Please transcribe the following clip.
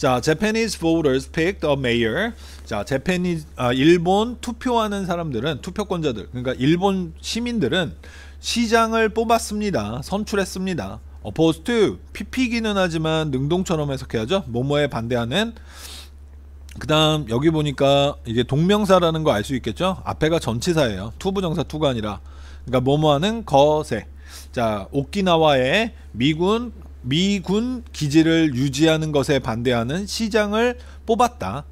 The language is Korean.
자, Japanese voters picked a mayor. 자, 재팬이 아, 일본 투표하는 사람들은 투표권자들, 그러니까 일본 시민들은 시장을 뽑았습니다. 선출했습니다. opposed to PP기는 하지만 능동처럼 해석해야죠. 뭐뭐에 반대하는 그다음 여기 보니까 이게 동명사라는 거 알 수 있겠죠? 앞에가 전치사예요. 투부정사 투가 아니라 그러니까 뭐뭐하는 거세. 자, 오키나와의 미군 미군 기지를 유지하는 것에 반대하는 시장을 뽑았다.